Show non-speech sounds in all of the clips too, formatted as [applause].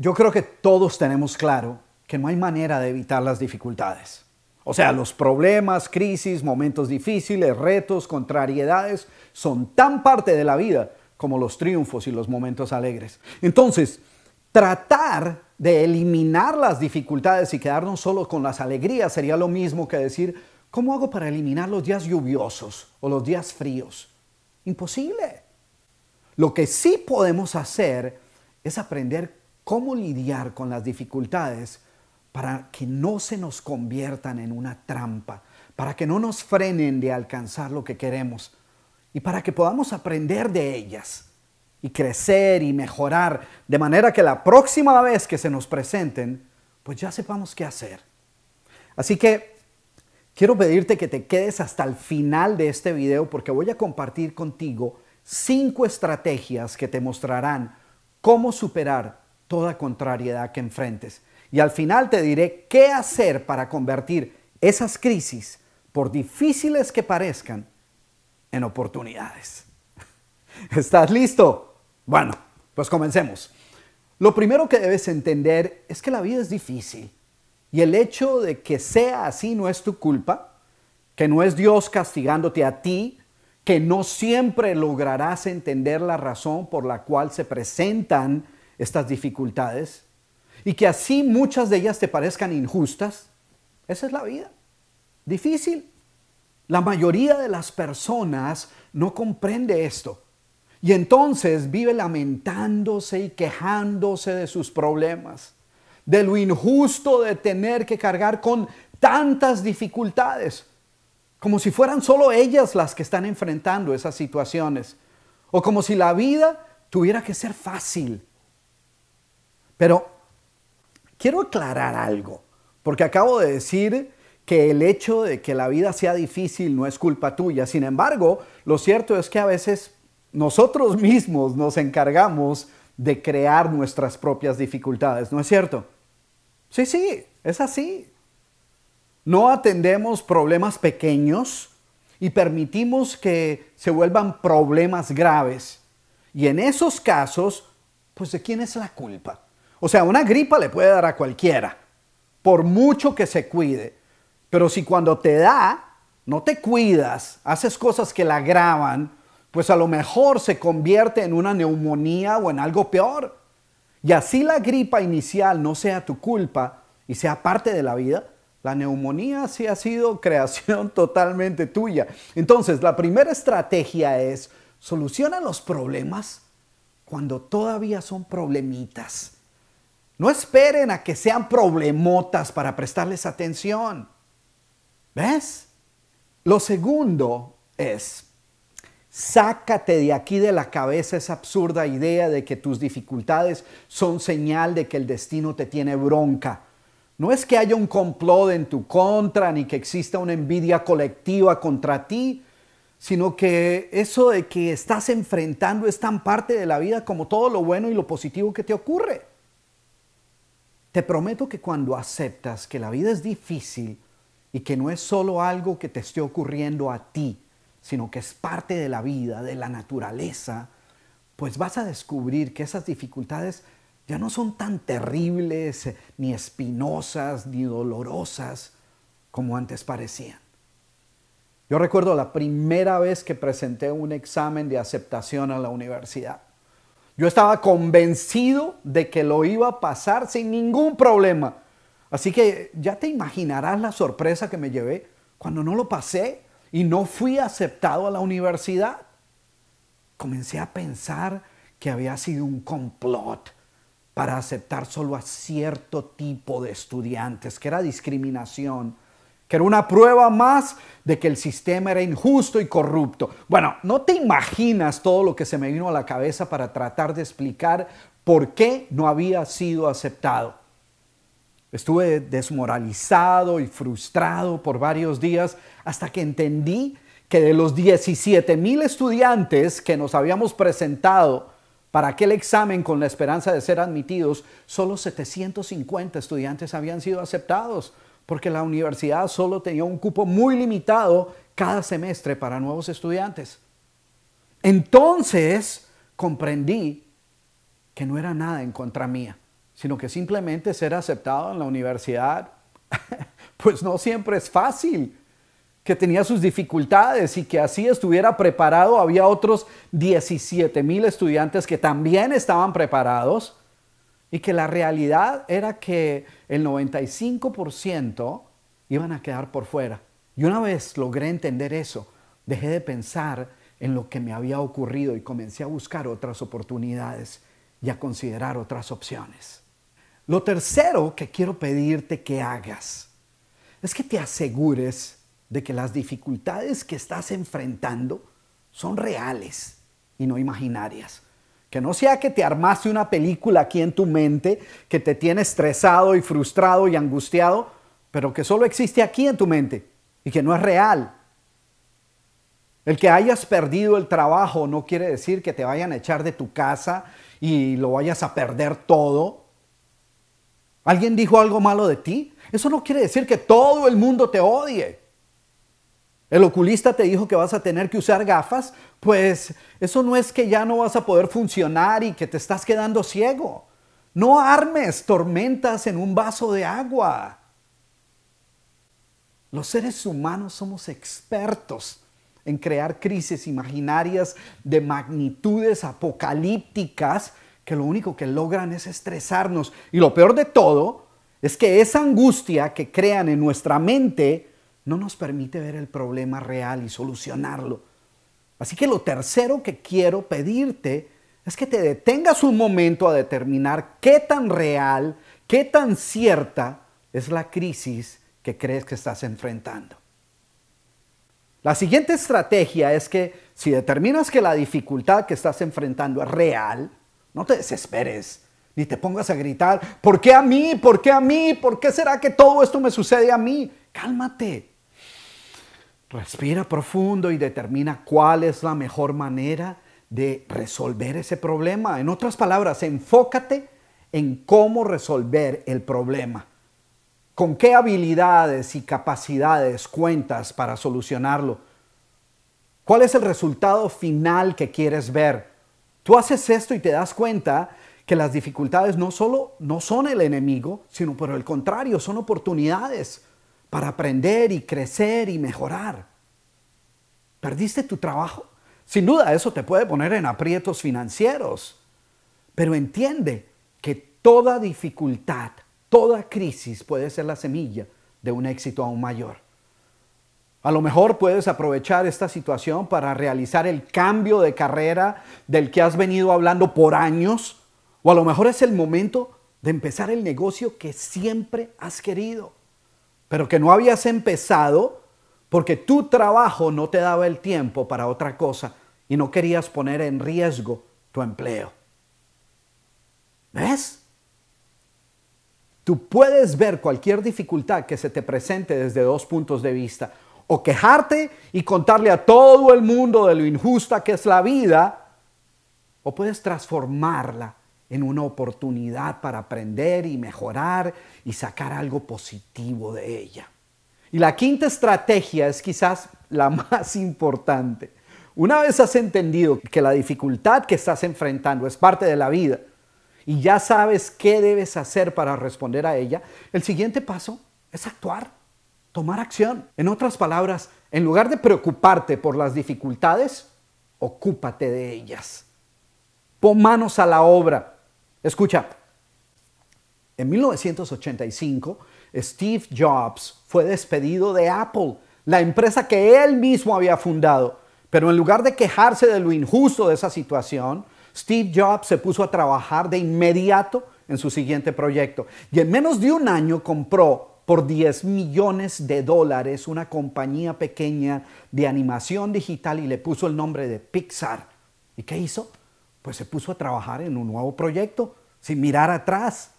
Yo creo que todos tenemos claro que no hay manera de evitar las dificultades. O sea, los problemas, crisis, momentos difíciles, retos, contrariedades, son tan parte de la vida como los triunfos y los momentos alegres. Entonces, tratar de eliminar las dificultades y quedarnos solo con las alegrías sería lo mismo que decir, ¿cómo hago para eliminar los días lluviosos o los días fríos? Imposible. Lo que sí podemos hacer es aprender cómo lidiar con las dificultades para que no se nos conviertan en una trampa, para que no nos frenen de alcanzar lo que queremos y para que podamos aprender de ellas y crecer y mejorar, de manera que la próxima vez que se nos presenten, pues ya sepamos qué hacer. Así que quiero pedirte que te quedes hasta el final de este video porque voy a compartir contigo cinco estrategias que te mostrarán cómo superar toda contrariedad que enfrentes. Y al final te diré qué hacer para convertir esas crisis, por difíciles que parezcan, en oportunidades. [laughs] ¿Estás listo? Bueno, pues comencemos. Lo primero que debes entender es que la vida es difícil y el hecho de que sea así no es tu culpa, que no es Dios castigándote a ti, que no siempre lograrás entender la razón por la cual se presentan estas dificultades y que así muchas de ellas te parezcan injustas, esa es la vida. Difícil. La mayoría de las personas no comprende esto. Y entonces vive lamentándose y quejándose de sus problemas, de lo injusto de tener que cargar con tantas dificultades, como si fueran solo ellas las que están enfrentando esas situaciones, o como si la vida tuviera que ser fácil, pero quiero aclarar algo, porque acabo de decir que el hecho de que la vida sea difícil no es culpa tuya. Sin embargo, lo cierto es que a veces nosotros mismos nos encargamos de crear nuestras propias dificultades, ¿no es cierto? Sí, sí, es así. No atendemos problemas pequeños y permitimos que se vuelvan problemas graves. Y en esos casos, pues ¿de quién es la culpa? O sea, una gripa le puede dar a cualquiera, por mucho que se cuide. Pero si cuando te da, no te cuidas, haces cosas que la agravan, pues a lo mejor se convierte en una neumonía o en algo peor. Y así la gripa inicial no sea tu culpa y sea parte de la vida, la neumonía sí ha sido [laughs] creación totalmente tuya. Entonces, la primera estrategia es soluciona los problemas cuando todavía son problemitas. No esperen a que sean problemotas para prestarles atención. ¿Ves? Lo segundo es, sácate de aquí de la cabeza esa absurda idea de que tus dificultades son señal de que el destino te tiene bronca. No es que haya un complot en tu contra ni que exista una envidia colectiva contra ti, sino que eso de que estás enfrentando es tan parte de la vida como todo lo bueno y lo positivo que te ocurre. Te prometo que cuando aceptas que la vida es difícil y que no es solo algo que te esté ocurriendo a ti, sino que es parte de la vida, de la naturaleza, pues vas a descubrir que esas dificultades ya no son tan terribles, eh, ni espinosas, ni dolorosas como antes parecían. Yo recuerdo la primera vez que presenté un examen de aceptación a la universidad. Yo estaba convencido de que lo iba a pasar sin ningún problema. Así que ya te imaginarás la sorpresa que me llevé cuando no lo pasé y no fui aceptado a la universidad. Comencé a pensar que había sido un complot para aceptar solo a cierto tipo de estudiantes, que era discriminación que era una prueba más de que el sistema era injusto y corrupto. Bueno, no te imaginas todo lo que se me vino a la cabeza para tratar de explicar por qué no había sido aceptado. Estuve desmoralizado y frustrado por varios días hasta que entendí que de los 17 mil estudiantes que nos habíamos presentado para aquel examen con la esperanza de ser admitidos, solo 750 estudiantes habían sido aceptados porque la universidad solo tenía un cupo muy limitado cada semestre para nuevos estudiantes. Entonces comprendí que no era nada en contra mía, sino que simplemente ser aceptado en la universidad, [laughs] pues no siempre es fácil, que tenía sus dificultades y que así estuviera preparado. Había otros 17 mil estudiantes que también estaban preparados y que la realidad era que el 95% iban a quedar por fuera. Y una vez logré entender eso, dejé de pensar en lo que me había ocurrido y comencé a buscar otras oportunidades y a considerar otras opciones. Lo tercero que quiero pedirte que hagas es que te asegures de que las dificultades que estás enfrentando son reales y no imaginarias. Que no sea que te armaste una película aquí en tu mente que te tiene estresado y frustrado y angustiado, pero que solo existe aquí en tu mente y que no es real. El que hayas perdido el trabajo no quiere decir que te vayan a echar de tu casa y lo vayas a perder todo. ¿Alguien dijo algo malo de ti? Eso no quiere decir que todo el mundo te odie el oculista te dijo que vas a tener que usar gafas, pues eso no es que ya no vas a poder funcionar y que te estás quedando ciego. No armes tormentas en un vaso de agua. Los seres humanos somos expertos en crear crisis imaginarias de magnitudes apocalípticas que lo único que logran es estresarnos. Y lo peor de todo es que esa angustia que crean en nuestra mente no nos permite ver el problema real y solucionarlo. Así que lo tercero que quiero pedirte es que te detengas un momento a determinar qué tan real, qué tan cierta es la crisis que crees que estás enfrentando. La siguiente estrategia es que si determinas que la dificultad que estás enfrentando es real, no te desesperes ni te pongas a gritar, ¿por qué a mí? ¿Por qué a mí? ¿Por qué será que todo esto me sucede a mí? Cálmate. Respira profundo y determina cuál es la mejor manera de resolver ese problema. En otras palabras, enfócate en cómo resolver el problema. ¿Con qué habilidades y capacidades cuentas para solucionarlo? ¿Cuál es el resultado final que quieres ver? Tú haces esto y te das cuenta que las dificultades no solo no son el enemigo, sino por el contrario, son oportunidades para aprender y crecer y mejorar. ¿Perdiste tu trabajo? Sin duda eso te puede poner en aprietos financieros, pero entiende que toda dificultad, toda crisis puede ser la semilla de un éxito aún mayor. A lo mejor puedes aprovechar esta situación para realizar el cambio de carrera del que has venido hablando por años, o a lo mejor es el momento de empezar el negocio que siempre has querido pero que no habías empezado porque tu trabajo no te daba el tiempo para otra cosa y no querías poner en riesgo tu empleo. ¿Ves? Tú puedes ver cualquier dificultad que se te presente desde dos puntos de vista. O quejarte y contarle a todo el mundo de lo injusta que es la vida, o puedes transformarla en una oportunidad para aprender y mejorar y sacar algo positivo de ella. Y la quinta estrategia es quizás la [laughs] más importante. Una vez has entendido que la dificultad que estás enfrentando es parte de la vida y ya sabes qué debes hacer para responder a ella, el siguiente paso es actuar, tomar acción. En otras palabras, en lugar de preocuparte por las dificultades, ocúpate de ellas. Pon manos a la obra Escucha, en 1985 Steve Jobs fue despedido de Apple, la empresa que él mismo había fundado. Pero en lugar de quejarse de lo injusto de esa situación, Steve Jobs se puso a trabajar de inmediato en su siguiente proyecto. Y en menos de un año compró por 10 millones de dólares una compañía pequeña de animación digital y le puso el nombre de Pixar. ¿Y qué hizo? pues se puso a trabajar en un nuevo proyecto sin mirar atrás.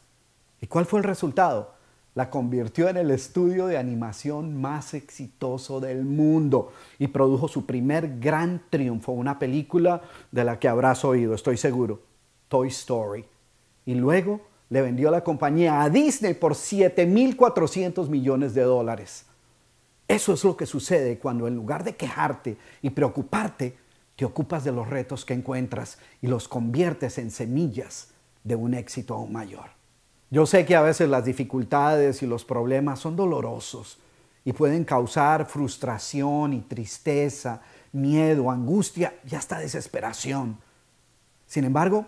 ¿Y cuál fue el resultado? La convirtió en el estudio de animación más exitoso del mundo y produjo su primer gran triunfo, una película de la que habrás oído, estoy seguro, Toy Story. Y luego le vendió la compañía a Disney por 7.400 millones de dólares. Eso es lo que sucede cuando en lugar de quejarte y preocuparte, te ocupas de los retos que encuentras y los conviertes en semillas de un éxito aún mayor. Yo sé que a veces las dificultades y los problemas son dolorosos y pueden causar frustración y tristeza, miedo, angustia y hasta desesperación. Sin embargo,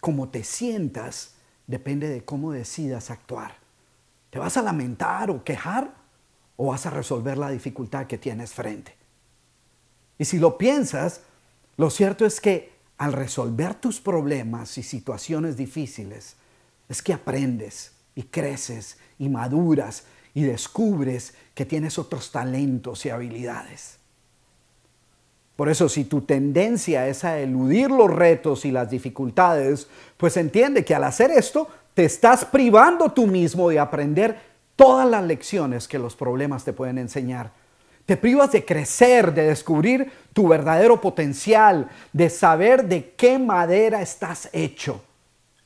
como te sientas depende de cómo decidas actuar. ¿Te vas a lamentar o quejar o vas a resolver la dificultad que tienes frente? Y si lo piensas, lo cierto es que al resolver tus problemas y situaciones difíciles, es que aprendes y creces y maduras y descubres que tienes otros talentos y habilidades. Por eso si tu tendencia es a eludir los retos y las dificultades, pues entiende que al hacer esto te estás privando tú mismo de aprender todas las lecciones que los problemas te pueden enseñar te privas de crecer, de descubrir tu verdadero potencial, de saber de qué madera estás hecho.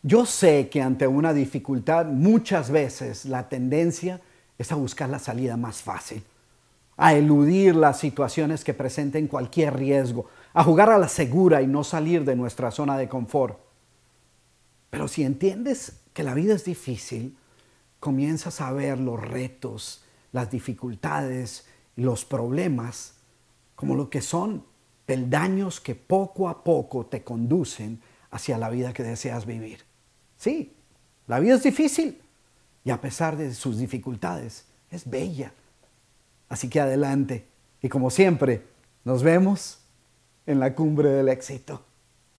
Yo sé que ante una dificultad muchas veces la tendencia es a buscar la salida más fácil, a eludir las situaciones que presenten cualquier riesgo, a jugar a la segura y no salir de nuestra zona de confort. Pero si entiendes que la vida es difícil, comienzas a ver los retos, las dificultades los problemas como lo que son peldaños que poco a poco te conducen hacia la vida que deseas vivir. Sí, la vida es difícil y a pesar de sus dificultades, es bella. Así que adelante y como siempre, nos vemos en la cumbre del éxito.